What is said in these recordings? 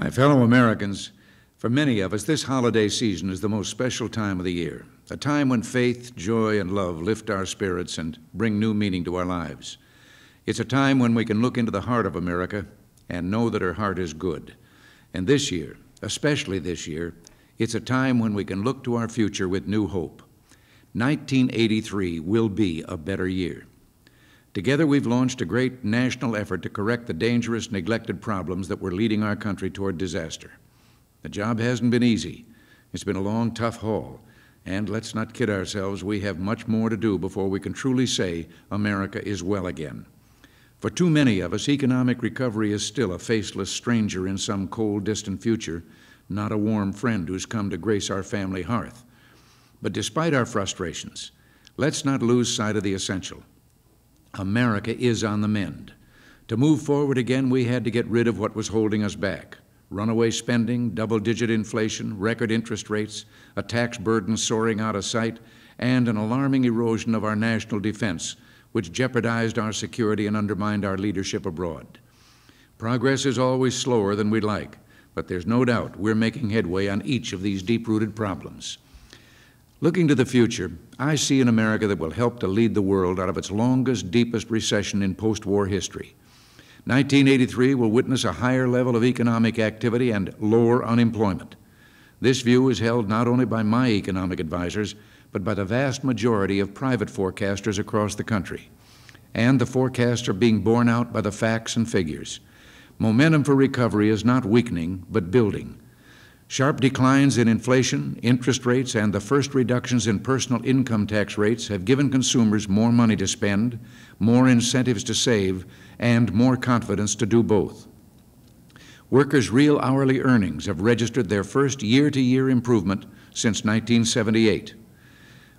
My fellow Americans, for many of us, this holiday season is the most special time of the year, a time when faith, joy, and love lift our spirits and bring new meaning to our lives. It's a time when we can look into the heart of America and know that her heart is good. And this year, especially this year, it's a time when we can look to our future with new hope. 1983 will be a better year. Together, we've launched a great national effort to correct the dangerous, neglected problems that were leading our country toward disaster. The job hasn't been easy. It's been a long, tough haul. And let's not kid ourselves, we have much more to do before we can truly say America is well again. For too many of us, economic recovery is still a faceless stranger in some cold, distant future, not a warm friend who's come to grace our family hearth. But despite our frustrations, let's not lose sight of the essential America is on the mend. To move forward again, we had to get rid of what was holding us back runaway spending, double digit inflation, record interest rates, a tax burden soaring out of sight, and an alarming erosion of our national defense, which jeopardized our security and undermined our leadership abroad. Progress is always slower than we would like, but there's no doubt we're making headway on each of these deep rooted problems. Looking to the future, I see an America that will help to lead the world out of its longest, deepest recession in post war history. 1983 will witness a higher level of economic activity and lower unemployment. This view is held not only by my economic advisers, but by the vast majority of private forecasters across the country. And the forecasts are being borne out by the facts and figures. Momentum for recovery is not weakening, but building. Sharp declines in inflation, interest rates, and the first reductions in personal income tax rates have given consumers more money to spend, more incentives to save, and more confidence to do both. Workers' real hourly earnings have registered their first year to year improvement since 1978.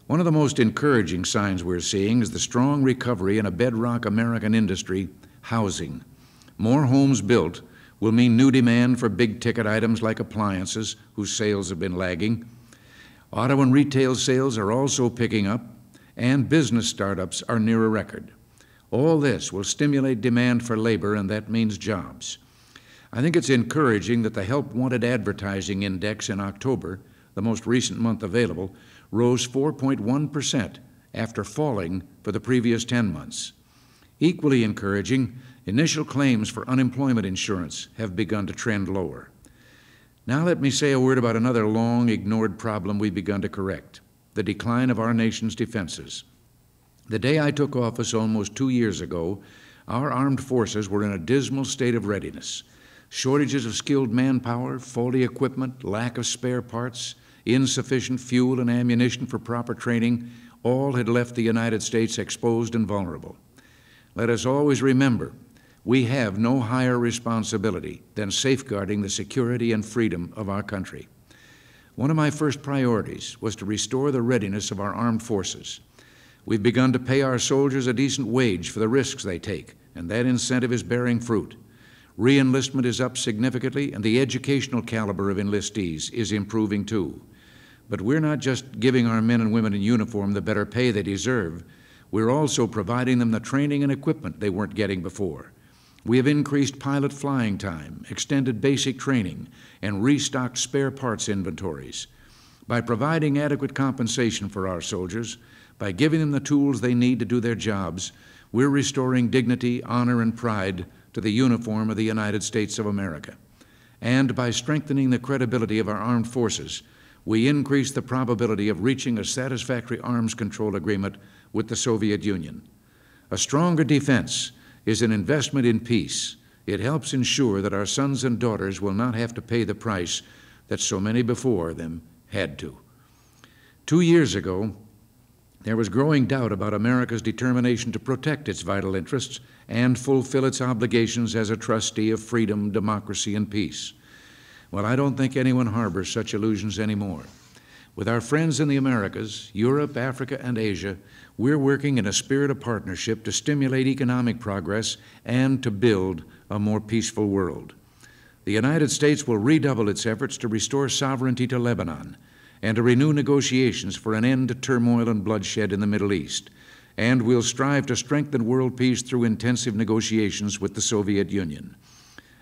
One of the most encouraging signs we're seeing is the strong recovery in a bedrock American industry housing. More homes built will mean new demand for big ticket items like appliances, whose sales have been lagging. Auto and retail sales are also picking up, and business startups are near a record. All this will stimulate demand for labor, and that means jobs. I think it's encouraging that the Help Wanted Advertising Index in October, the most recent month available, rose 4.1% after falling for the previous 10 months. Equally encouraging, Initial claims for unemployment insurance have begun to trend lower. Now let me say a word about another long ignored problem we've begun to correct the decline of our nation's defenses. The day I took office almost two years ago, our armed forces were in a dismal state of readiness. Shortages of skilled manpower, faulty equipment, lack of spare parts, insufficient fuel and ammunition for proper training all had left the United States exposed and vulnerable. Let us always remember we have no higher responsibility than safeguarding the security and freedom of our country. One of my first priorities was to restore the readiness of our armed forces. We've begun to pay our soldiers a decent wage for the risks they take, and that incentive is bearing fruit. Reenlistment is up significantly, and the educational caliber of enlistees is improving too. But we're not just giving our men and women in uniform the better pay they deserve, we're also providing them the training and equipment they weren't getting before. We have increased pilot flying time, extended basic training, and restocked spare parts inventories. By providing adequate compensation for our soldiers, by giving them the tools they need to do their jobs, we're restoring dignity, honor, and pride to the uniform of the United States of America. And by strengthening the credibility of our armed forces, we increase the probability of reaching a satisfactory arms control agreement with the Soviet Union. A stronger defense is an investment in peace. It helps ensure that our sons and daughters will not have to pay the price that so many before them had to. Two years ago, there was growing doubt about America's determination to protect its vital interests and fulfill its obligations as a trustee of freedom, democracy, and peace. Well, I don't think anyone harbors such illusions anymore. With our friends in the Americas, Europe, Africa, and Asia, we're working in a spirit of partnership to stimulate economic progress and to build a more peaceful world. The United States will redouble its efforts to restore sovereignty to Lebanon and to renew negotiations for an end to turmoil and bloodshed in the Middle East. And we'll strive to strengthen world peace through intensive negotiations with the Soviet Union.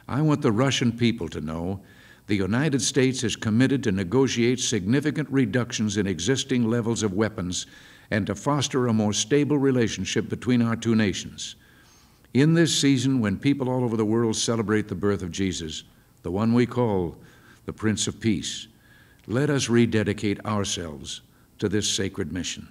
I want the Russian people to know the United States is committed to negotiate significant reductions in existing levels of weapons and to foster a more stable relationship between our two nations. In this season, when people all over the world celebrate the birth of Jesus, the one we call the Prince of Peace, let us rededicate ourselves to this sacred mission.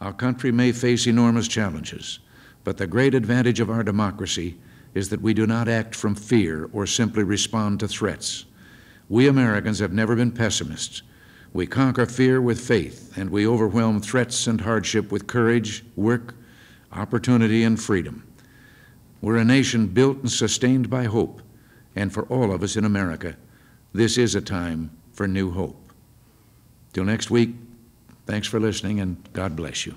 Our country may face enormous challenges, but the great advantage of our democracy is that we do not act from fear or simply respond to threats. We Americans have never been pessimists. We conquer fear with faith, and we overwhelm threats and hardship with courage, work, opportunity, and freedom. We're a nation built and sustained by hope, and for all of us in America, this is a time for new hope. Till next week, thanks for listening, and God bless you.